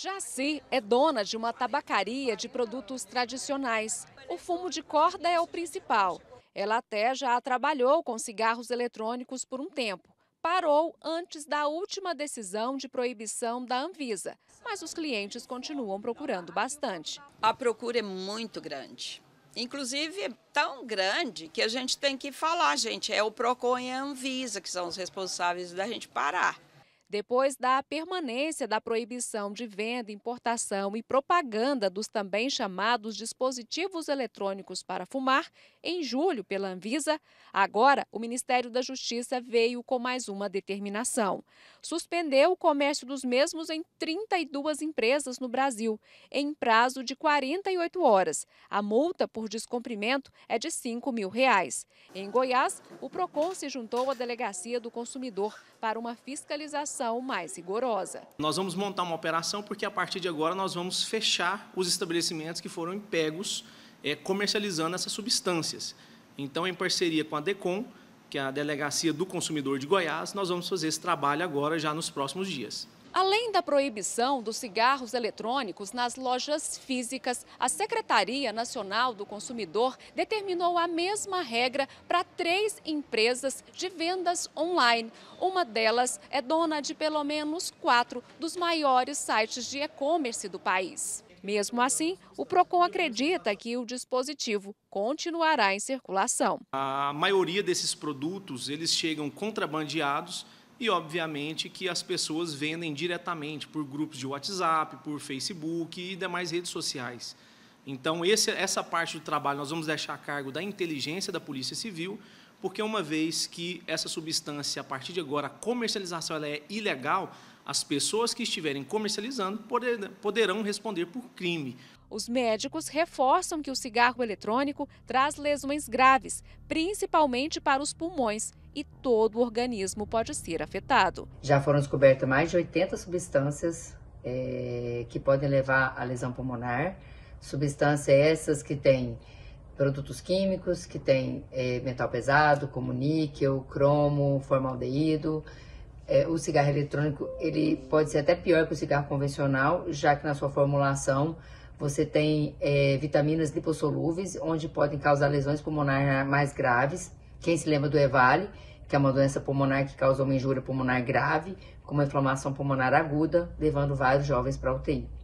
Jaci assim, é dona de uma tabacaria de produtos tradicionais. O fumo de corda é o principal. Ela até já trabalhou com cigarros eletrônicos por um tempo. Parou antes da última decisão de proibição da Anvisa, mas os clientes continuam procurando bastante. A procura é muito grande. Inclusive, é tão grande que a gente tem que falar, gente, é o PROCON e a Anvisa que são os responsáveis da gente parar. Depois da permanência da proibição de venda, importação e propaganda dos também chamados dispositivos eletrônicos para fumar, em julho pela Anvisa, agora o Ministério da Justiça veio com mais uma determinação. Suspendeu o comércio dos mesmos em 32 empresas no Brasil, em prazo de 48 horas. A multa por descumprimento é de 5 mil reais. Em Goiás, o PROCON se juntou à Delegacia do Consumidor para uma fiscalização fiscalização mais rigorosa. Nós vamos montar uma operação porque a partir de agora nós vamos fechar os estabelecimentos que foram pegos é, comercializando essas substâncias. Então, em parceria com a DECOM, que é a Delegacia do Consumidor de Goiás, nós vamos fazer esse trabalho agora, já nos próximos dias. Além da proibição dos cigarros eletrônicos nas lojas físicas, a Secretaria Nacional do Consumidor determinou a mesma regra para três empresas de vendas online. Uma delas é dona de pelo menos quatro dos maiores sites de e-commerce do país. Mesmo assim, o PROCON acredita que o dispositivo continuará em circulação. A maioria desses produtos, eles chegam contrabandeados e, obviamente, que as pessoas vendem diretamente por grupos de WhatsApp, por Facebook e demais redes sociais. Então, esse, essa parte do trabalho nós vamos deixar a cargo da inteligência da Polícia Civil, porque uma vez que essa substância, a partir de agora, a comercialização ela é ilegal, as pessoas que estiverem comercializando poderão responder por crime. Os médicos reforçam que o cigarro eletrônico traz lesões graves, principalmente para os pulmões, e todo o organismo pode ser afetado. Já foram descobertas mais de 80 substâncias é, que podem levar à lesão pulmonar. Substâncias essas que têm produtos químicos, que têm é, metal pesado, como níquel, cromo, formaldeído, é, o cigarro eletrônico ele pode ser até pior que o cigarro convencional, já que na sua formulação você tem é, vitaminas lipossolúveis, onde podem causar lesões pulmonares mais graves. Quem se lembra do EVALE, que é uma doença pulmonar que causa uma injúria pulmonar grave, com uma inflamação pulmonar aguda, levando vários jovens para a UTI.